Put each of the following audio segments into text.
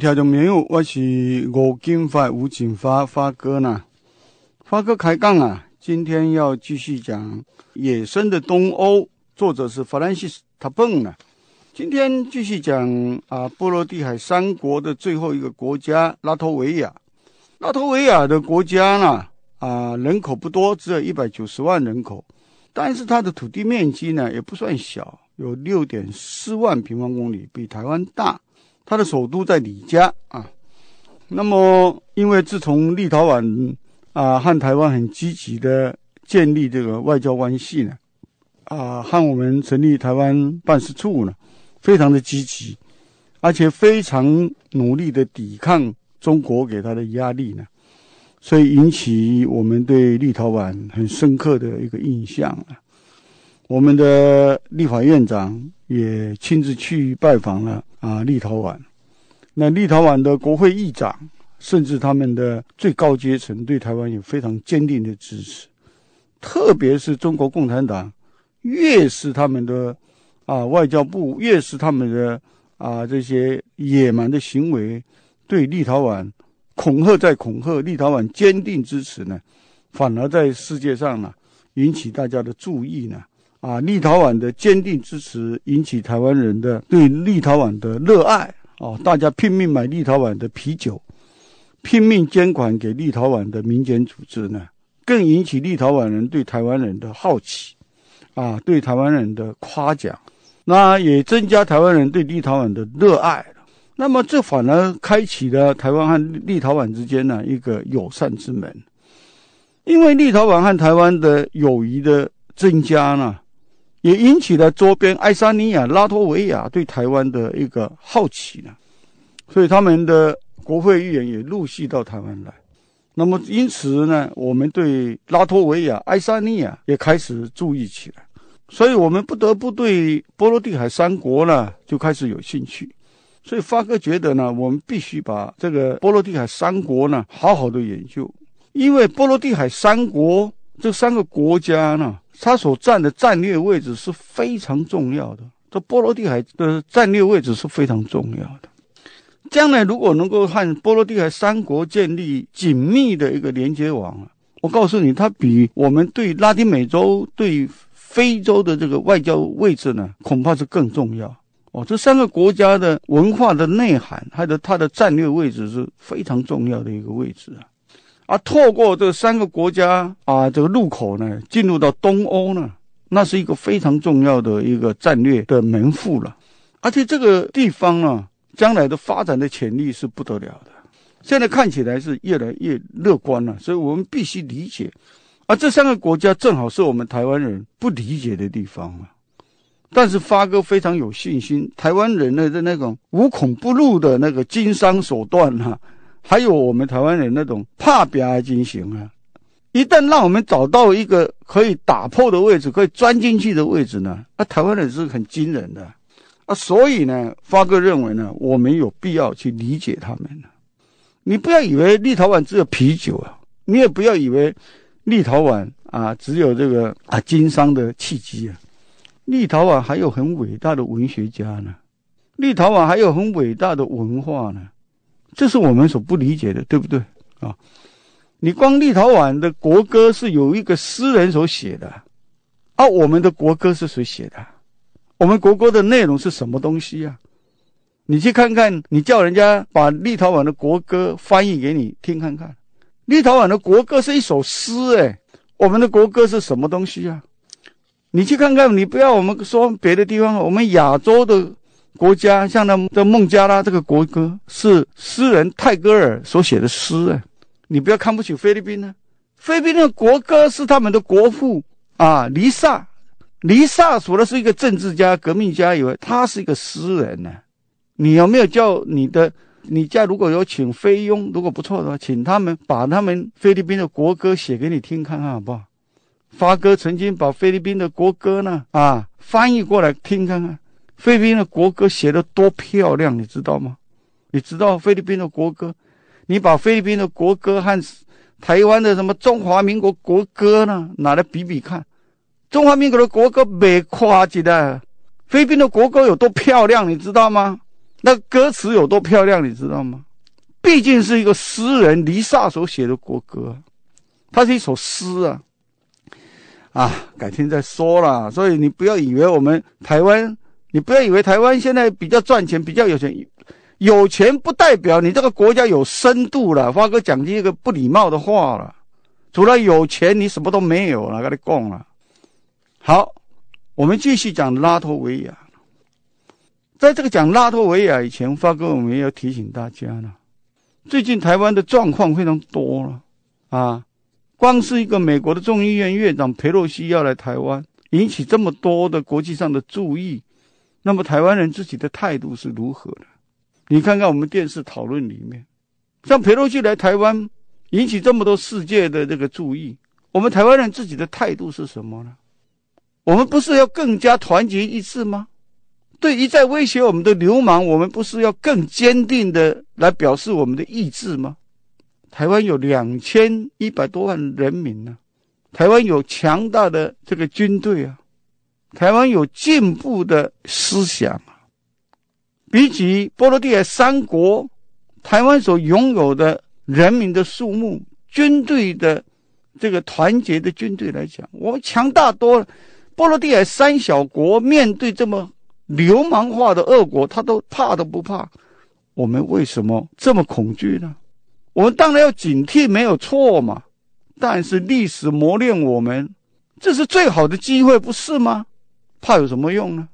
听众朋友，我是我金发吴金发发哥呢，发哥开杠啊，今天要继续讲《野生的东欧》，作者是法兰西斯 c e 呢。今天继续讲啊，波罗的海三国的最后一个国家拉脱维亚。拉脱维亚的国家呢，啊，人口不多，只有一百九十万人口，但是它的土地面积呢也不算小，有六点四万平方公里，比台湾大。它的首都在李家啊，那么因为自从立陶宛啊和台湾很积极的建立这个外交关系呢，啊和我们成立台湾办事处呢，非常的积极，而且非常努力的抵抗中国给他的压力呢，所以引起我们对立陶宛很深刻的一个印象啊。我们的立法院长也亲自去拜访了。啊，立陶宛，那立陶宛的国会议长，甚至他们的最高阶层对台湾有非常坚定的支持，特别是中国共产党越是他们的啊外交部越是他们的啊这些野蛮的行为对立陶宛恐吓再恐吓立陶宛坚定支持呢，反而在世界上呢引起大家的注意呢。啊，立陶宛的坚定支持引起台湾人的对立陶宛的热爱哦，大家拼命买立陶宛的啤酒，拼命捐款给立陶宛的民间组织呢，更引起立陶宛人对台湾人的好奇，啊，对台湾人的夸奖，那也增加台湾人对立陶宛的热爱，那么这反而开启了台湾和立陶宛之间呢一个友善之门，因为立陶宛和台湾的友谊的增加呢。也引起了周边爱沙尼亚、拉脱维亚对台湾的一个好奇呢，所以他们的国会议员也陆续到台湾来。那么，因此呢，我们对拉脱维亚、爱沙尼亚也开始注意起来，所以我们不得不对波罗的海三国呢就开始有兴趣。所以，发哥觉得呢，我们必须把这个波罗的海三国呢好好的研究，因为波罗的海三国。这三个国家呢，它所占的战略位置是非常重要的。这波罗的海的战略位置是非常重要的。将来如果能够和波罗的海三国建立紧密的一个连接网，我告诉你，它比我们对拉丁美洲、对非洲的这个外交位置呢，恐怕是更重要哦。这三个国家的文化的内涵，还有它的战略位置是非常重要的一个位置啊。啊，透过这三个国家啊，这个入口呢，进入到东欧呢，那是一个非常重要的一个战略的门户了。而且这个地方呢，将来的发展的潜力是不得了的。现在看起来是越来越乐观了，所以我们必须理解。而这三个国家正好是我们台湾人不理解的地方啊。但是发哥非常有信心，台湾人的那种无孔不入的那个经商手段啊。还有我们台湾人那种怕表而进行啊，一旦让我们找到一个可以打破的位置，可以钻进去的位置呢，啊，台湾人是很惊人的，啊，所以呢，发哥认为呢，我们有必要去理解他们你不要以为立陶宛只有啤酒啊，你也不要以为立陶宛啊只有这个啊经商的契机啊，立陶宛还有很伟大的文学家呢，立陶宛还有很伟大的文化呢。这是我们所不理解的，对不对啊？你光立陶宛的国歌是有一个诗人所写的，啊，我们的国歌是谁写的？我们国歌的内容是什么东西呀？你去看看，你叫人家把立陶宛的国歌翻译给你听看看。立陶宛的国歌是一首诗，哎，我们的国歌是什么东西啊？你去看看，你不要我们说别的地方，我们亚洲的。国家像那的孟加拉这个国歌是诗人泰戈尔所写的诗啊，你不要看不起菲律宾呢。菲律宾的国歌是他们的国父啊，黎萨。黎萨除了是一个政治家、革命家以外，他是一个诗人呢。你有没有叫你的你家如果有请菲佣，如果不错的，话，请他们把他们菲律宾的国歌写给你听看看好不好？发哥曾经把菲律宾的国歌呢啊翻译过来听看看。菲律宾的国歌写的多漂亮，你知道吗？你知道菲律宾的国歌？你把菲律宾的国歌和台湾的什么中华民国国歌呢拿来比比看？中华民国的国歌美夸级的，菲律宾的国歌有多漂亮，你知道吗？那歌词有多漂亮，你知道吗？毕竟是一个诗人黎萨所写的国歌，它是一首诗啊！啊，改天再说了。所以你不要以为我们台湾。你不要以为台湾现在比较赚钱、比较有钱，有钱不代表你这个国家有深度了。发哥讲这个不礼貌的话了，除了有钱，你什么都没有了，跟你讲了。好，我们继续讲拉脱维亚。在这个讲拉脱维亚以前，发哥我们要提醒大家呢，最近台湾的状况非常多了啊，光是一个美国的众议院院长佩洛西要来台湾，引起这么多的国际上的注意。那么台湾人自己的态度是如何的？你看看我们电视讨论里面，像佩洛西来台湾引起这么多世界的这个注意，我们台湾人自己的态度是什么呢？我们不是要更加团结一致吗？对一再威胁我们的流氓，我们不是要更坚定的来表示我们的意志吗？台湾有两千一百多万人民呢，台湾有强大的这个军队啊。台湾有进步的思想啊，比起波罗的海三国，台湾所拥有的人民的数目、军队的这个团结的军队来讲，我们强大多了。波罗的海三小国面对这么流氓化的恶国，他都怕都不怕，我们为什么这么恐惧呢？我们当然要警惕没有错嘛，但是历史磨练我们，这是最好的机会，不是吗？怕有什么用呢？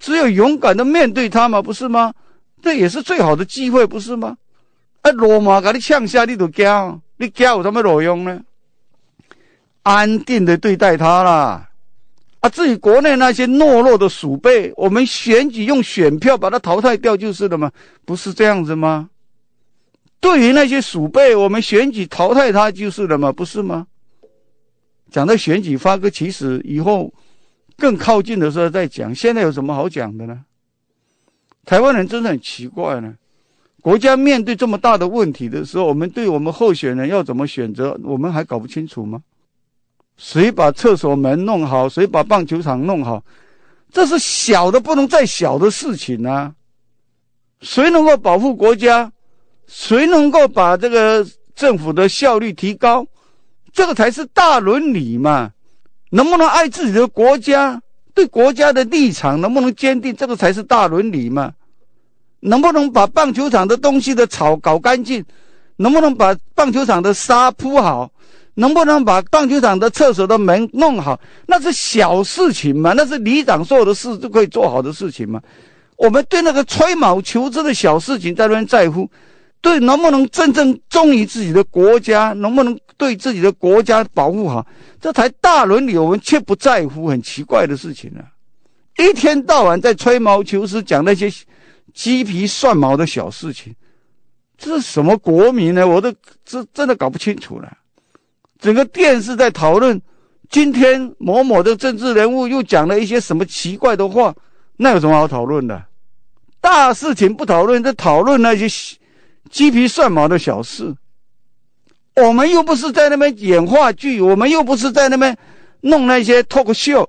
只有勇敢的面对他嘛，不是吗？这也是最好的机会，不是吗？啊，罗马给你呛下，你都叫，你叫有什么卵用呢？安定的对待他啦。啊，至于国内那些懦弱的鼠辈，我们选举用选票把他淘汰掉就是了嘛，不是这样子吗？对于那些鼠辈，我们选举淘汰他就是了嘛，不是吗？讲到选举，发个其实以后。更靠近的时候再讲，现在有什么好讲的呢？台湾人真的很奇怪呢。国家面对这么大的问题的时候，我们对我们候选人要怎么选择，我们还搞不清楚吗？谁把厕所门弄好，谁把棒球场弄好，这是小的不能再小的事情啊。谁能够保护国家，谁能够把这个政府的效率提高，这个才是大伦理嘛。能不能爱自己的国家，对国家的立场能不能坚定，这个才是大伦理嘛？能不能把棒球场的东西的草搞干净，能不能把棒球场的沙铺好，能不能把棒球场的厕所的门弄好，那是小事情嘛？那是里长做的事就可以做好的事情嘛？我们对那个吹毛求疵的小事情在那边在乎。对，能不能真正忠于自己的国家？能不能对自己的国家保护好？这才大伦理，我们却不在乎，很奇怪的事情呢。一天到晚在吹毛求疵，讲那些鸡皮蒜毛的小事情，这是什么国民呢？我都真真的搞不清楚了。整个电视在讨论，今天某某的政治人物又讲了一些什么奇怪的话，那有什么好讨论的？大事情不讨论，在讨论那些。鸡皮蒜毛的小事，我们又不是在那边演话剧，我们又不是在那边弄那些脱口秀，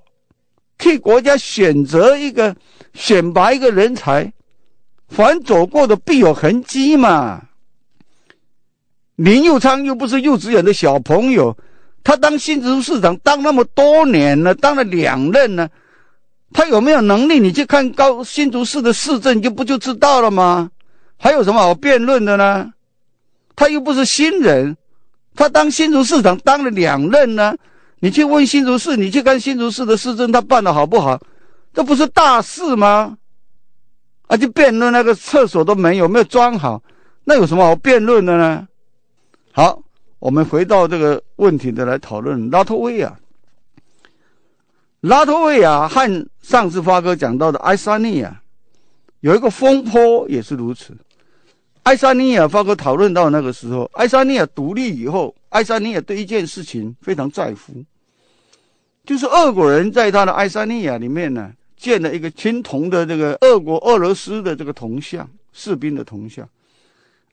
替国家选择一个、选拔一个人才，凡走过的必有痕迹嘛。林佑昌又不是幼稚园的小朋友，他当新竹市长当那么多年了，当了两任了，他有没有能力？你去看高新竹市的市政就不就知道了吗？还有什么好辩论的呢？他又不是新人，他当新竹市长当了两任呢。你去问新竹市，你去跟新竹市的市政，他办的好不好？这不是大事吗？啊，就辩论那个厕所都没有，没有装好，那有什么好辩论的呢？好，我们回到这个问题的来讨论拉脱维亚。拉脱维亚和上次发哥讲到的爱沙尼亚有一个风波，也是如此。爱沙尼亚发哥讨论到那个时候，爱沙尼亚独立以后，爱沙尼亚对一件事情非常在乎，就是俄国人在他的爱沙尼亚里面呢建了一个青铜的这个俄国俄罗斯的这个铜像士兵的铜像，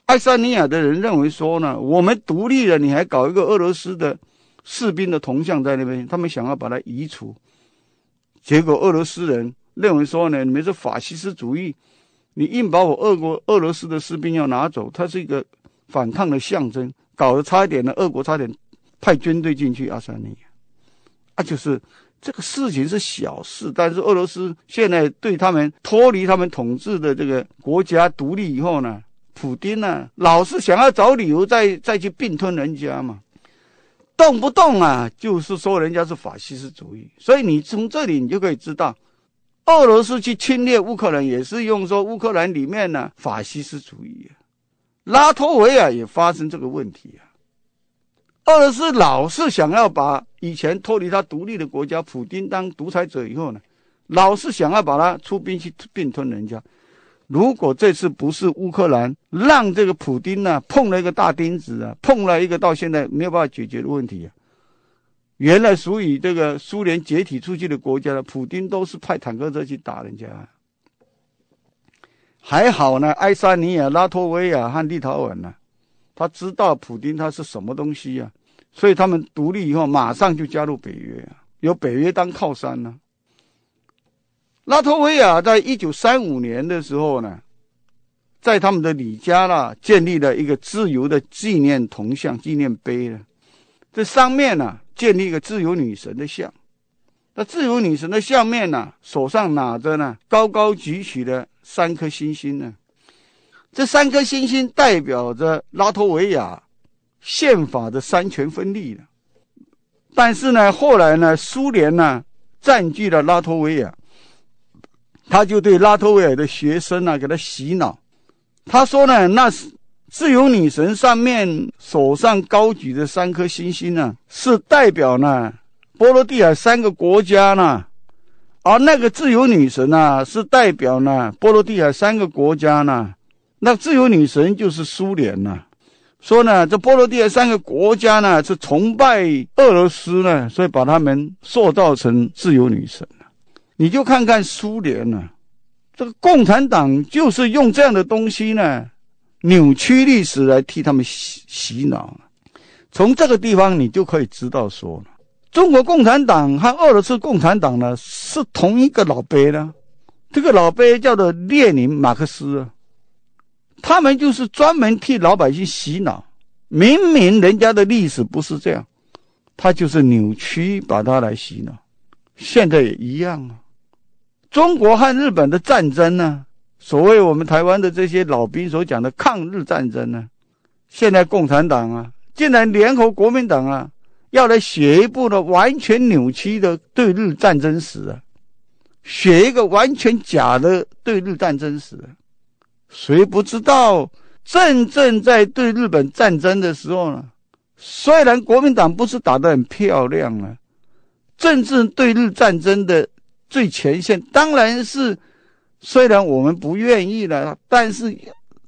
爱沙尼亚的人认为说呢，我们独立了你还搞一个俄罗斯的士兵的铜像在那边，他们想要把它移除，结果俄罗斯人认为说呢你们是法西斯主义。你硬把我俄国、俄罗斯的士兵要拿走，它是一个反抗的象征，搞得差一点呢，俄国差点派军队进去阿塞尼，啊，就是这个事情是小事，但是俄罗斯现在对他们脱离他们统治的这个国家独立以后呢，普京呢老是想要找理由再再去并吞人家嘛，动不动啊就是说人家是法西斯主义，所以你从这里你就可以知道。俄罗斯去侵略乌克兰也是用说乌克兰里面呢法西斯主义，拉脱维亚也发生这个问题啊。俄罗斯老是想要把以前脱离他独立的国家普丁当独裁者以后呢，老是想要把他出兵去并吞人家。如果这次不是乌克兰，让这个普丁呢碰了一个大钉子啊，碰了一个到现在没有办法解决的问题啊。原来属于这个苏联解体出去的国家呢，普京都是派坦克车去打人家。还好呢，爱沙尼亚、拉脱维亚和立陶宛呢，他知道普京他是什么东西呀，所以他们独立以后马上就加入北约啊，有北约当靠山呢。拉脱维亚在一九三五年的时候呢，在他们的里加啦建立了一个自由的纪念铜像纪念碑了，这上面呢。建立一个自由女神的像，那自由女神的像面呢，手上拿着呢，高高举起的三颗星星呢，这三颗星星代表着拉脱维亚宪法的三权分立的。但是呢，后来呢，苏联呢占据了拉脱维亚，他就对拉脱维亚的学生呢给他洗脑，他说呢，那是。自由女神上面手上高举的三颗星星呢，是代表呢波罗的海三个国家呢，而那个自由女神呢，是代表呢波罗的海三个国家呢。那自由女神就是苏联呐，说呢这波罗的海三个国家呢是崇拜俄罗斯呢，所以把他们塑造成自由女神。你就看看苏联呢，这个共产党就是用这样的东西呢。扭曲历史来替他们洗洗脑，从这个地方你就可以知道，说中国共产党和俄罗斯共产党呢是同一个老辈呢，这个老辈叫做列宁、马克思，他们就是专门替老百姓洗脑。明明人家的历史不是这样，他就是扭曲把他来洗脑，现在也一样啊。中国和日本的战争呢？所谓我们台湾的这些老兵所讲的抗日战争呢，现在共产党啊，竟然联合国民党啊，要来写一部呢完全扭曲的对日战争史啊，写一个完全假的对日战争史，谁不知道正正在对日本战争的时候呢？虽然国民党不是打得很漂亮啊，真正对日战争的最前线当然是。虽然我们不愿意了，但是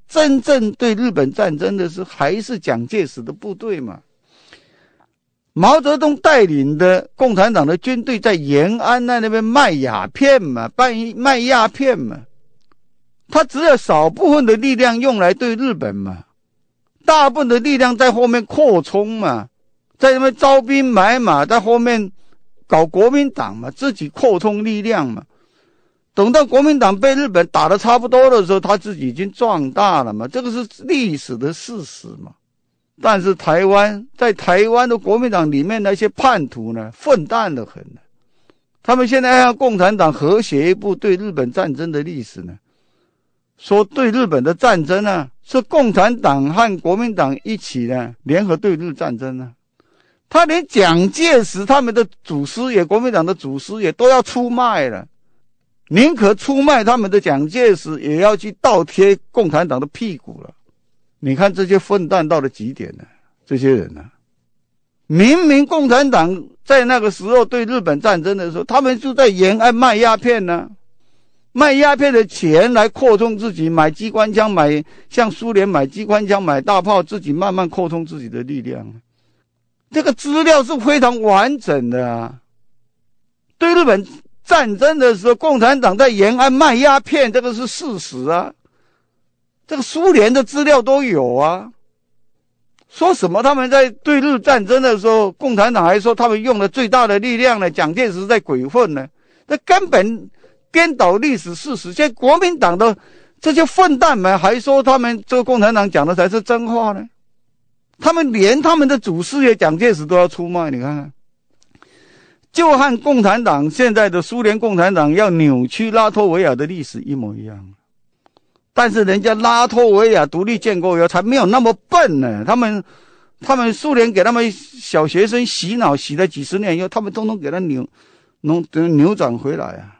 真正对日本战争的是还是蒋介石的部队嘛。毛泽东带领的共产党的军队在延安那那边卖鸦片嘛，办卖鸦片嘛，他只有少部分的力量用来对日本嘛，大部分的力量在后面扩充嘛，在那边招兵买马，在后面搞国民党嘛，自己扩充力量嘛。等到国民党被日本打得差不多的时候，他自己已经壮大了嘛，这个是历史的事实嘛。但是台湾在台湾的国民党里面那些叛徒呢，混蛋的很。他们现在让共产党和谐一部对日本战争的历史呢，说对日本的战争呢是共产党和国民党一起呢联合对日战争呢，他连蒋介石他们的祖师爷，国民党的祖师爷都要出卖了。宁可出卖他们的蒋介石，也要去倒贴共产党的屁股了。你看这些混蛋到了极点呢，这些人呢，明明共产党在那个时候对日本战争的时候，他们就在延安卖鸦片呢，卖鸦片的钱来扩充自己，买机关枪，买向苏联买机关枪，买大炮，自己慢慢扩充自己的力量。这个资料是非常完整的啊，对日本。战争的时候，共产党在延安卖鸦片，这个是事实啊。这个苏联的资料都有啊。说什么他们在对日战争的时候，共产党还说他们用了最大的力量呢？蒋介石在鬼混呢？那根本颠倒历史事实。现在国民党的这些混蛋们还说他们这个共产党讲的才是真话呢？他们连他们的祖师爷蒋介石都要出卖，你看看。就和共产党现在的苏联共产党要扭曲拉脱维亚的历史一模一样，但是人家拉脱维亚独立建国以后才没有那么笨呢。他们，他们苏联给他们小学生洗脑洗了几十年以后，他们通通给他扭，弄扭转回来啊。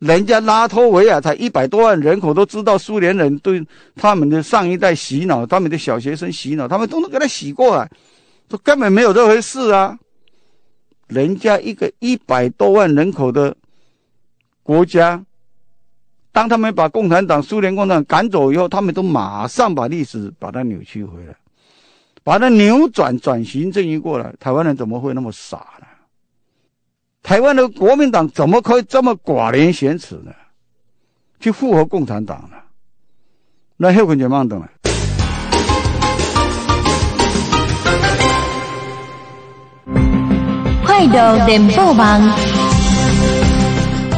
人家拉脱维亚才一百多万人口，都知道苏联人对他们的上一代洗脑，他们的小学生洗脑，他们都能给他洗过来，说根本没有这回事啊。人家一个一百多万人口的国家，当他们把共产党、苏联共产党赶走以后，他们都马上把历史把它扭曲回来，把它扭转转型正义过来。台湾人怎么会那么傻呢？台湾的国民党怎么可以这么寡廉鲜耻呢？去复合共产党呢？那后昆就懵懂了。快乐电波网，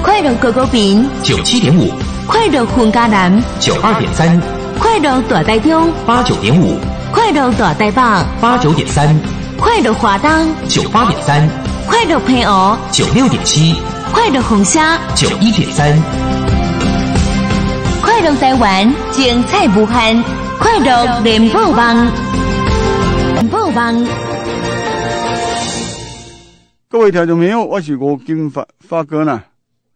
快乐狗狗饼九七点五，快乐混加男九二点三，快乐大代中八九点五，快乐大代北八九点三，快乐华东九八点三，快乐配偶九六点七，快乐红虾九一点三，快乐台湾精彩无限，快乐电波网，波网。各位听众朋友，我是个金发发哥呢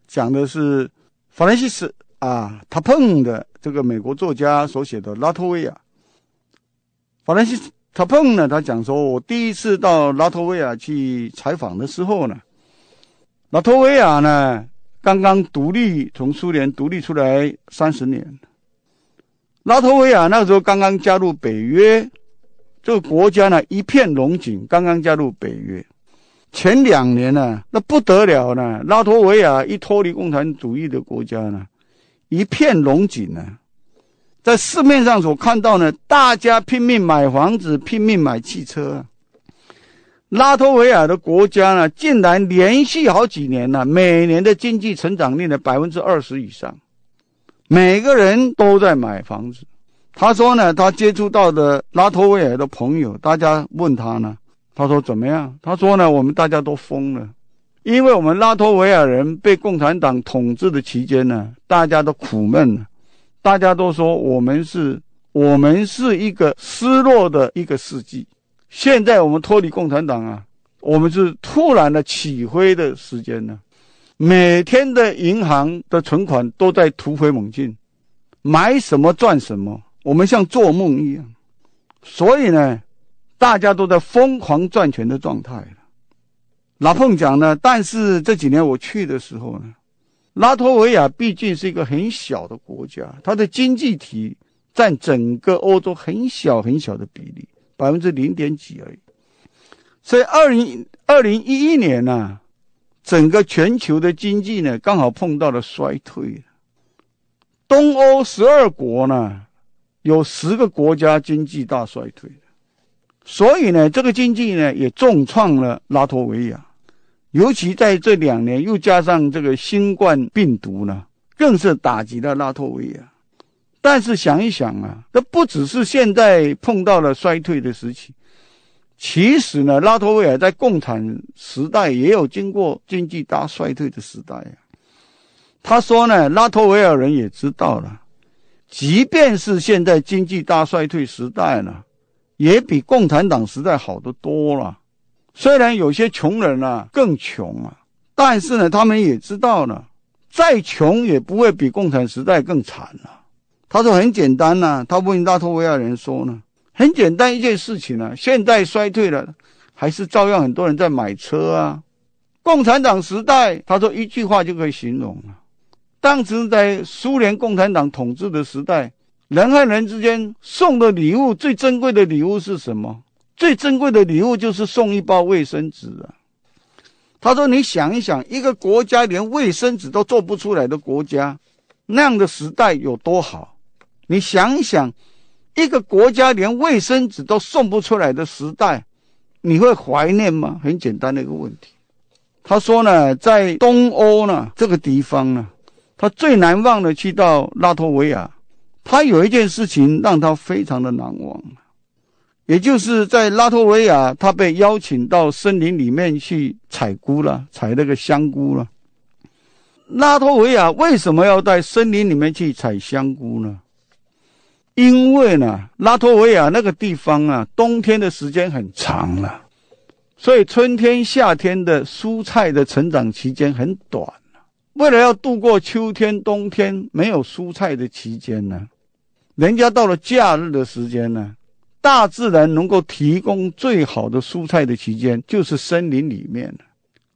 讲的是法兰西斯啊，他碰的这个美国作家所写的拉脱维亚。法兰西斯他碰呢，他讲说，我第一次到拉脱维亚去采访的时候呢，拉脱维亚呢刚刚独立，从苏联独立出来三十年，拉脱维亚那个时候刚刚加入北约，这个国家呢一片龙井，刚刚加入北约。前两年呢，那不得了呢！拉脱维亚一脱离共产主义的国家呢，一片龙井呢，在市面上所看到呢，大家拼命买房子，拼命买汽车。拉脱维亚的国家呢，竟然连续好几年呢，每年的经济成长率呢百分之二十以上，每个人都在买房子。他说呢，他接触到的拉脱维亚的朋友，大家问他呢。他说：“怎么样？”他说：“呢，我们大家都疯了，因为我们拉脱维亚人被共产党统治的期间呢，大家都苦闷大家都说我们是，我们是一个失落的一个世纪。现在我们脱离共产党啊，我们是突然的起飞的时间呢，每天的银行的存款都在突飞猛进，买什么赚什么，我们像做梦一样。所以呢。”大家都在疯狂赚钱的状态了。老凤讲呢，但是这几年我去的时候呢，拉脱维亚毕竟是一个很小的国家，它的经济体占整个欧洲很小很小的比例，百分之零点几而已。所以二零二零一一年呢，整个全球的经济呢刚好碰到了衰退。东欧十二国呢，有十个国家经济大衰退。所以呢，这个经济呢也重创了拉脱维亚，尤其在这两年，又加上这个新冠病毒呢，更是打击了拉脱维亚。但是想一想啊，这不只是现在碰到了衰退的时期，其实呢，拉脱维亚在共产时代也有经过经济大衰退的时代啊。他说呢，拉脱维亚人也知道了，即便是现在经济大衰退时代了。也比共产党时代好得多了，虽然有些穷人呢更穷啊，但是呢，他们也知道了，再穷也不会比共产时代更惨了。他说很简单呐，他问拉脱维亚人说呢，很简单一件事情啊，现代衰退了，还是照样很多人在买车啊。共产党时代，他说一句话就可以形容了，当时在苏联共产党统治的时代。人和人之间送的礼物，最珍贵的礼物是什么？最珍贵的礼物就是送一包卫生纸啊！他说：“你想一想，一个国家连卫生纸都做不出来的国家，那样的时代有多好？你想一想，一个国家连卫生纸都送不出来的时代，你会怀念吗？”很简单的一个问题。他说呢，在东欧呢这个地方呢，他最难忘的去到拉脱维亚。他有一件事情让他非常的难忘，也就是在拉脱维亚，他被邀请到森林里面去采菇了，采那个香菇了。拉脱维亚为什么要在森林里面去采香菇呢？因为呢，拉脱维亚那个地方啊，冬天的时间很长了，所以春天、夏天的蔬菜的成长期间很短，为了要度过秋天、冬天没有蔬菜的期间呢。人家到了假日的时间呢，大自然能够提供最好的蔬菜的期间，就是森林里面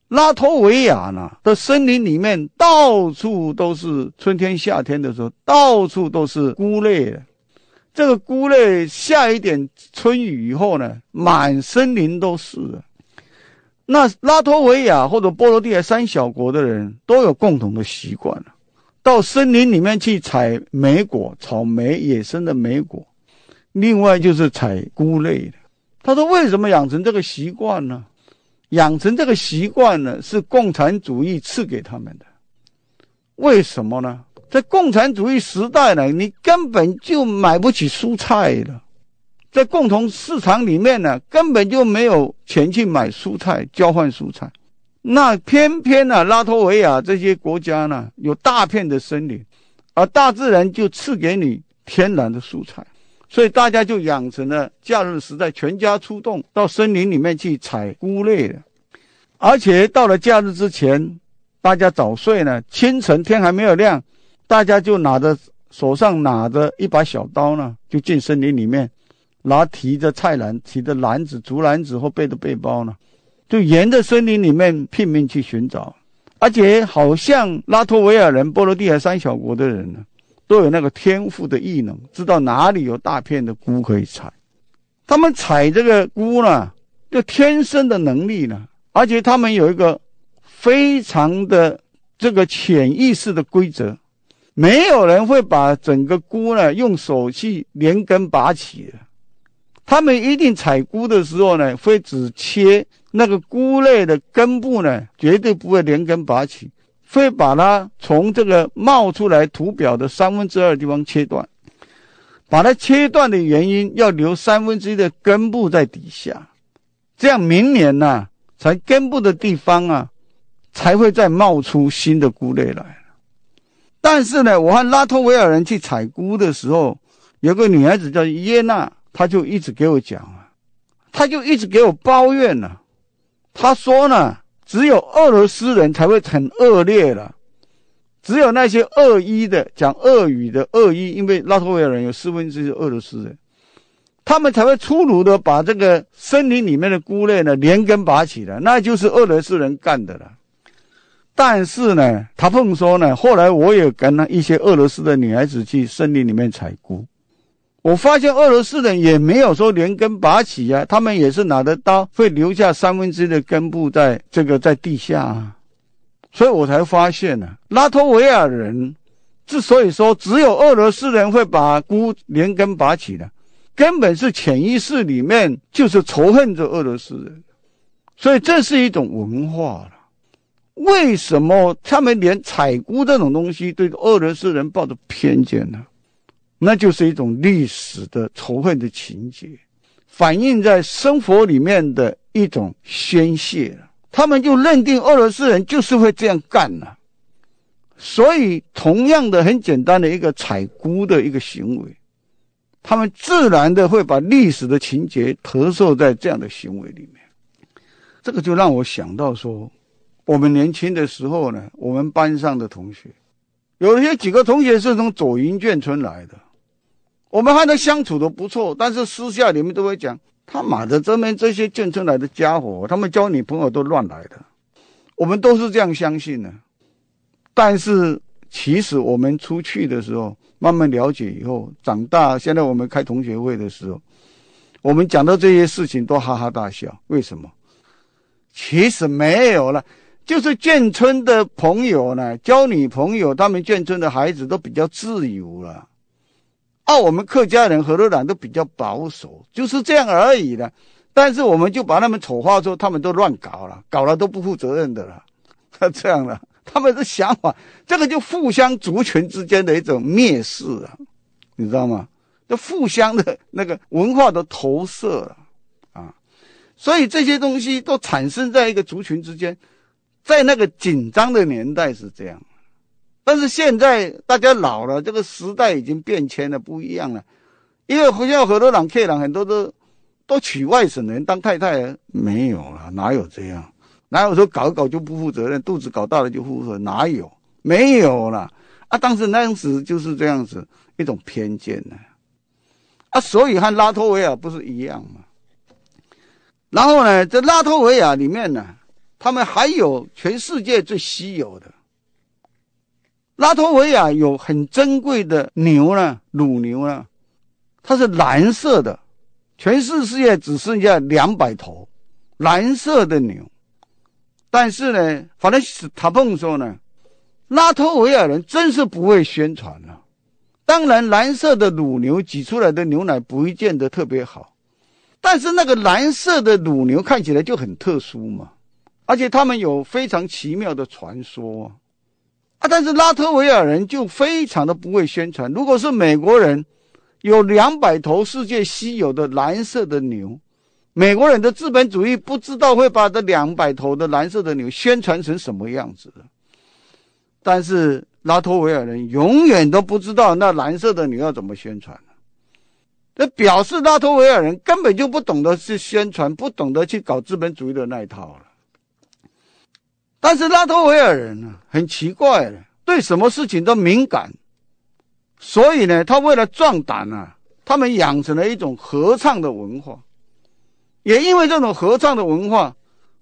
拉脱维亚呢的森林里面，到处都是春天、夏天的时候，到处都是菇类这个菇类下一点春雨以后呢，满森林都是。那拉脱维亚或者波罗的海三小国的人，都有共同的习惯了。到森林里面去采莓果、草莓、野生的莓果，另外就是采菇类的。他说：“为什么养成这个习惯呢？养成这个习惯呢，是共产主义赐给他们的。为什么呢？在共产主义时代呢，你根本就买不起蔬菜了，在共同市场里面呢，根本就没有钱去买蔬菜，交换蔬菜。”那偏偏呢，拉脱维亚这些国家呢，有大片的森林，而大自然就赐给你天然的蔬菜，所以大家就养成了假日时代全家出动到森林里面去采菇类的。而且到了假日之前，大家早睡呢，清晨天还没有亮，大家就拿着手上拿着一把小刀呢，就进森林里面，拿提着菜篮、提着篮子、竹篮子或背着背包呢。就沿着森林里面拼命去寻找，而且好像拉脱维亚人、波罗的海三小国的人呢，都有那个天赋的异能，知道哪里有大片的菇可以采。他们采这个菇呢，就天生的能力呢，而且他们有一个非常的这个潜意识的规则：没有人会把整个菇呢用手去连根拔起的。他们一定采菇的时候呢，会只切。那个菇类的根部呢，绝对不会连根拔起，会把它从这个冒出来、土表的三分之二地方切断。把它切断的原因，要留三分之一的根部在底下，这样明年呢，才根部的地方啊，才会再冒出新的菇类来。但是呢，我和拉脱维亚人去采菇的时候，有个女孩子叫耶娜，她就一直给我讲啊，她就一直给我抱怨呢。他说呢，只有俄罗斯人才会很恶劣了，只有那些恶意的讲恶语的恶意，因为拉脱维亚人有四分之一是俄罗斯人，他们才会粗鲁的把这个森林里面的菇类呢连根拔起的，那就是俄罗斯人干的了。但是呢，他碰说呢，后来我也跟了一些俄罗斯的女孩子去森林里面采菇。我发现俄罗斯人也没有说连根拔起呀，他们也是拿着刀，会留下三分之一的根部在这个在地下，啊，所以我才发现呢，拉脱维亚人之所以说只有俄罗斯人会把菇连根拔起的，根本是潜意识里面就是仇恨着俄罗斯人，所以这是一种文化了。为什么他们连采菇这种东西对俄罗斯人抱着偏见呢？那就是一种历史的仇恨的情节，反映在生活里面的一种宣泄。他们就认定俄罗斯人就是会这样干了，所以同样的很简单的一个采菇的一个行为，他们自然的会把历史的情节投射在这样的行为里面。这个就让我想到说，我们年轻的时候呢，我们班上的同学，有些几个同学是从左营眷村来的。我们和他相处的不错，但是私下里面都会讲他妈的这边这些建村来的家伙，他们交女朋友都乱来的。我们都是这样相信的，但是其实我们出去的时候慢慢了解以后，长大现在我们开同学会的时候，我们讲到这些事情都哈哈大笑。为什么？其实没有了，就是眷村的朋友呢，交女朋友，他们眷村的孩子都比较自由了。啊，我们客家人和多人都比较保守，就是这样而已的。但是我们就把他们丑化说他们都乱搞了，搞了都不负责任的了，是 这样的。他们的想法，这个就互相族群之间的一种蔑视啊，你知道吗？就互相的那个文化的投射啊，所以这些东西都产生在一个族群之间，在那个紧张的年代是这样。但是现在大家老了，这个时代已经变迁了，不一样了。因为不像很多朗客人，很多都都娶外省人当太太，没有了，哪有这样？哪有说搞一搞就不负责任，肚子搞大了就负责？哪有？没有了。啊，当时那样子就是这样子一种偏见呢。啊，所以和拉脱维亚不是一样吗？然后呢，在拉脱维亚里面呢，他们还有全世界最稀有的。拉脱维亚有很珍贵的牛呢，乳牛呢，它是蓝色的，全世界只剩下两百头蓝色的牛。但是呢，反正塔蓬说呢，拉脱维亚人真是不会宣传了。当然，蓝色的乳牛挤出来的牛奶不会见得特别好，但是那个蓝色的乳牛看起来就很特殊嘛，而且他们有非常奇妙的传说。啊！但是拉脱维亚人就非常的不会宣传。如果是美国人，有两百头世界稀有的蓝色的牛，美国人的资本主义不知道会把这两百头的蓝色的牛宣传成什么样子的。但是拉脱维亚人永远都不知道那蓝色的牛要怎么宣传这表示拉脱维亚人根本就不懂得去宣传，不懂得去搞资本主义的那一套了。但是拉脱维尔人呢，很奇怪的，对什么事情都敏感，所以呢，他为了壮胆呢，他们养成了一种合唱的文化，也因为这种合唱的文化，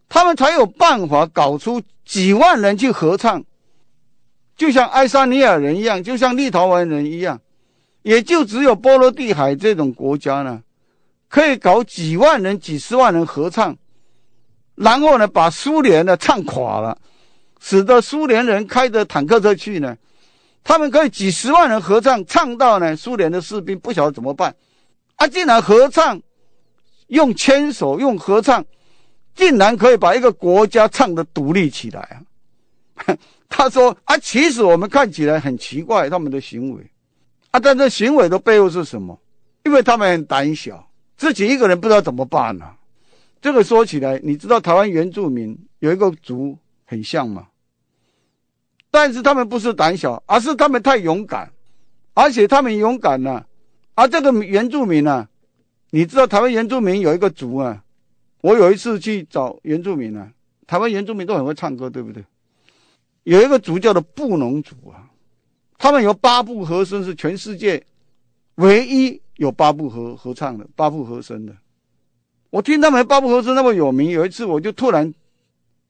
他们才有办法搞出几万人去合唱，就像爱沙尼亚人一样，就像立陶宛人一样，也就只有波罗的海这种国家呢，可以搞几万人、几十万人合唱。然后呢，把苏联呢唱垮了，使得苏联人开着坦克车去呢，他们可以几十万人合唱，唱到呢，苏联的士兵不晓得怎么办，啊，竟然合唱，用牵手用合唱，竟然可以把一个国家唱的独立起来啊。他说啊，其实我们看起来很奇怪他们的行为，啊，但这行为的背后是什么？因为他们很胆小，自己一个人不知道怎么办呢。这个说起来，你知道台湾原住民有一个族很像吗？但是他们不是胆小，而是他们太勇敢，而且他们勇敢呢，而这个原住民呢，你知道台湾原住民有一个族啊，我有一次去找原住民啊，台湾原住民都很会唱歌，对不对？有一个族叫做布农族啊，他们有八部和声，是全世界唯一有八部合合唱的八部和声的。我听他们巴布头斯那么有名，有一次我就突然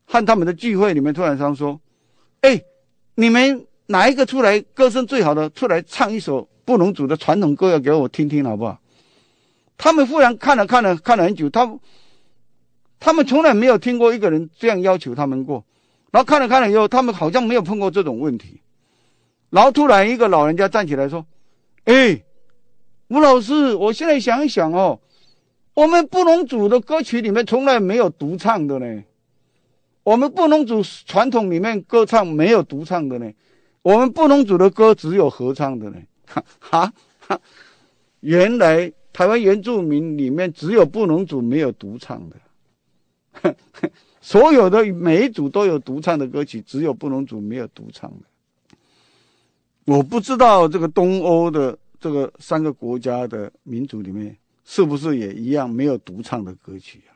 和他们的聚会里面突然上说：“哎，你们哪一个出来歌声最好的，出来唱一首布隆族的传统歌谣给我听听好不好？”他们忽然看了看了看了很久，他他们从来没有听过一个人这样要求他们过，然后看了看了以后，他们好像没有碰过这种问题，然后突然一个老人家站起来说：“哎，吴老师，我现在想一想哦。”我们布农族的歌曲里面从来没有独唱的呢，我们布农族传统里面歌唱没有独唱的呢，我们布农族的歌只有合唱的呢，哈 哈，原来台湾原住民里面只有布农族没有独唱的，所有的每一组都有独唱的歌曲，只有布农族没有独唱的。我不知道这个东欧的这个三个国家的民族里面。是不是也一样没有独唱的歌曲啊？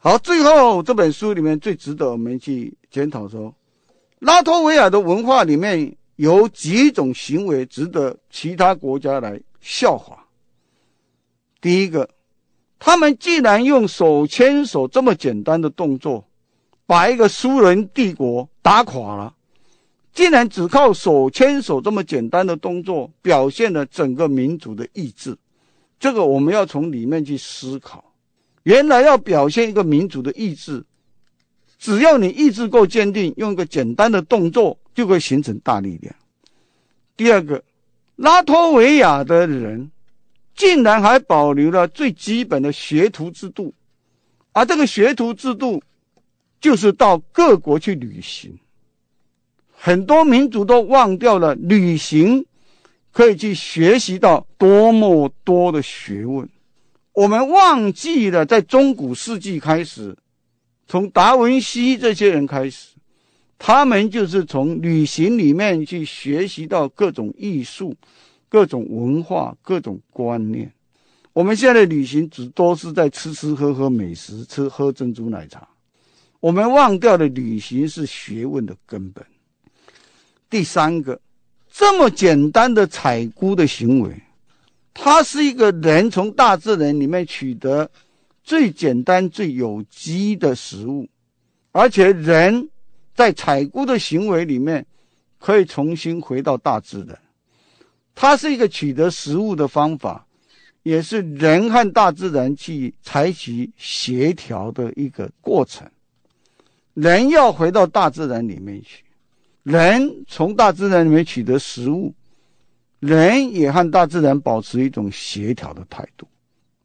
好，最后这本书里面最值得我们去检讨说，拉脱维亚的文化里面有几种行为值得其他国家来效仿。第一个，他们既然用手牵手这么简单的动作，把一个苏人帝国打垮了，竟然只靠手牵手这么简单的动作表现了整个民族的意志。这个我们要从里面去思考，原来要表现一个民族的意志，只要你意志够坚定，用一个简单的动作就会形成大力量。第二个，拉脱维亚的人竟然还保留了最基本的学徒制度，而这个学徒制度就是到各国去旅行。很多民族都忘掉了旅行。可以去学习到多么多的学问。我们忘记了，在中古世纪开始，从达文西这些人开始，他们就是从旅行里面去学习到各种艺术、各种文化、各种观念。我们现在的旅行只都是在吃吃喝喝美食，吃喝珍珠奶茶。我们忘掉了旅行是学问的根本。第三个。这么简单的采菇的行为，它是一个人从大自然里面取得最简单、最有机的食物，而且人在采菇的行为里面可以重新回到大自然。它是一个取得食物的方法，也是人和大自然去采取协调的一个过程。人要回到大自然里面去。人从大自然里面取得食物，人也和大自然保持一种协调的态度，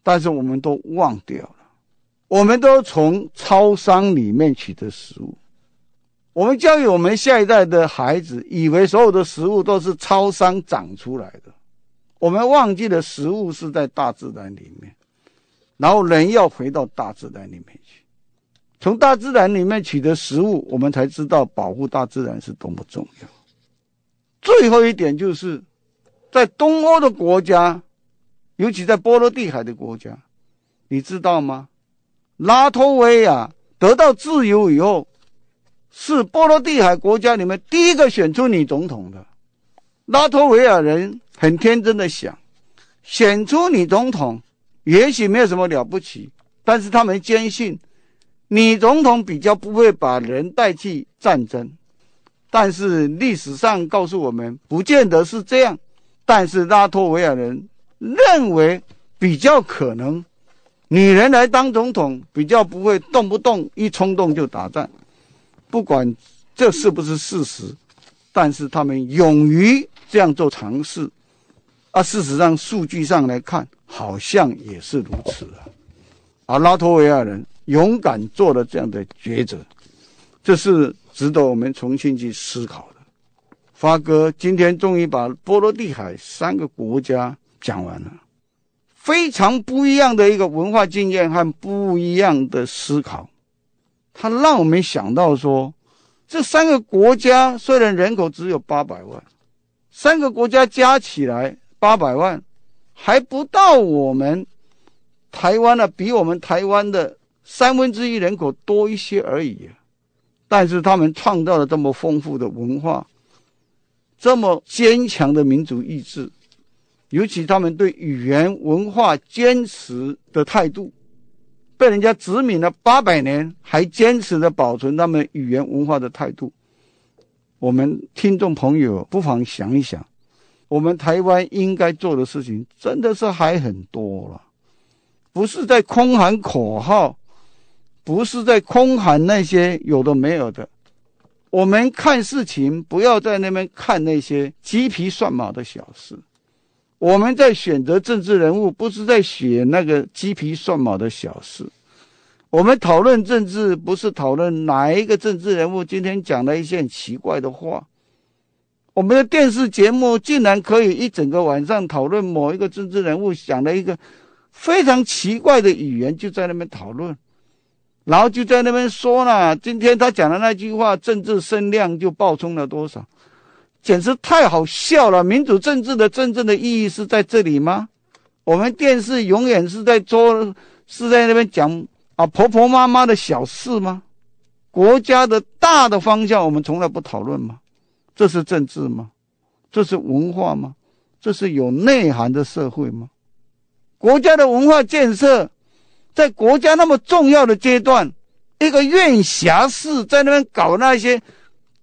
但是我们都忘掉了，我们都从超商里面取得食物，我们教育我们下一代的孩子，以为所有的食物都是超商长出来的，我们忘记了食物是在大自然里面，然后人要回到大自然里面去。从大自然里面取得食物，我们才知道保护大自然是多么重要。最后一点就是，在东欧的国家，尤其在波罗的海的国家，你知道吗？拉脱维亚得到自由以后，是波罗的海国家里面第一个选出女总统的。拉脱维亚人很天真的想，选出女总统也许没有什么了不起，但是他们坚信。女总统比较不会把人带去战争，但是历史上告诉我们，不见得是这样。但是拉脱维亚人认为比较可能，女人来当总统比较不会动不动一冲动就打仗。不管这是不是事实，但是他们勇于这样做尝试。啊，事实上数据上来看，好像也是如此啊。啊，拉脱维亚人。勇敢做了这样的抉择，这是值得我们重新去思考的。发哥今天终于把波罗的海三个国家讲完了，非常不一样的一个文化经验和不一样的思考，他让我们想到说，这三个国家虽然人口只有八百万，三个国家加起来八百万，还不到我们台湾呢，比我们台湾的。三分之一人口多一些而已，但是他们创造了这么丰富的文化，这么坚强的民族意志，尤其他们对语言文化坚持的态度，被人家殖民了八百年，还坚持着保存他们语言文化的态度。我们听众朋友不妨想一想，我们台湾应该做的事情，真的是还很多了，不是在空喊口号。不是在空喊那些有的没有的，我们看事情不要在那边看那些鸡皮蒜毛的小事。我们在选择政治人物，不是在选那个鸡皮蒜毛的小事。我们讨论政治，不是讨论哪一个政治人物今天讲了一些奇怪的话。我们的电视节目竟然可以一整个晚上讨论某一个政治人物讲了一个非常奇怪的语言，就在那边讨论。然后就在那边说了，今天他讲的那句话，政治声量就爆冲了多少，简直太好笑了。民主政治的真正的意义是在这里吗？我们电视永远是在做，是在那边讲啊婆婆妈妈的小事吗？国家的大的方向我们从来不讨论吗？这是政治吗？这是文化吗？这是有内涵的社会吗？国家的文化建设。在国家那么重要的阶段，一个院辖市在那边搞那些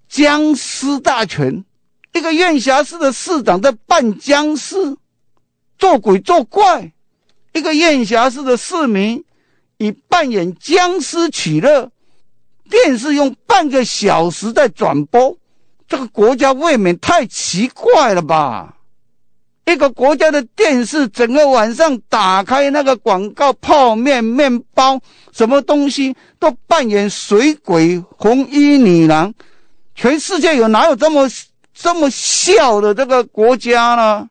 僵尸大全，一个院辖市的市长在扮僵尸，做鬼做怪，一个院辖市的市民以扮演僵尸取乐，电视用半个小时在转播，这个国家未免太奇怪了吧？这个国家的电视整个晚上打开那个广告，泡面、面包，什么东西都扮演水鬼、红衣女郎。全世界有哪有这么这么笑的这个国家呢？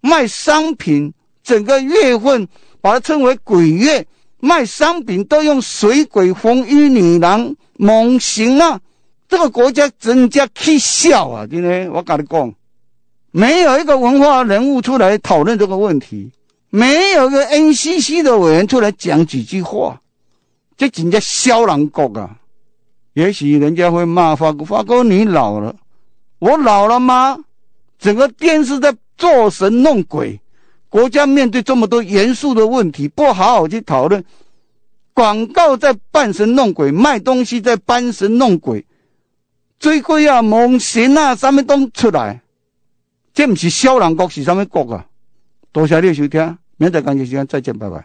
卖商品，整个月份把它称为“鬼月”，卖商品都用水鬼、红衣女郎猛行啊！这个国家真家气笑啊！今天我跟你讲。没有一个文化人物出来讨论这个问题，没有一个 NCC 的委员出来讲几句话，这人家消难国啊！也许人家会骂发哥，发哥你老了，我老了吗？整个电视在做神弄鬼，国家面对这么多严肃的问题，不好好去讨论，广告在扮神弄鬼，卖东西在扮神弄鬼，最贵啊，蒙神啊，什么东出来？这不是小郎国是什么国啊？多谢你收听，明仔，工作时间再见，拜拜。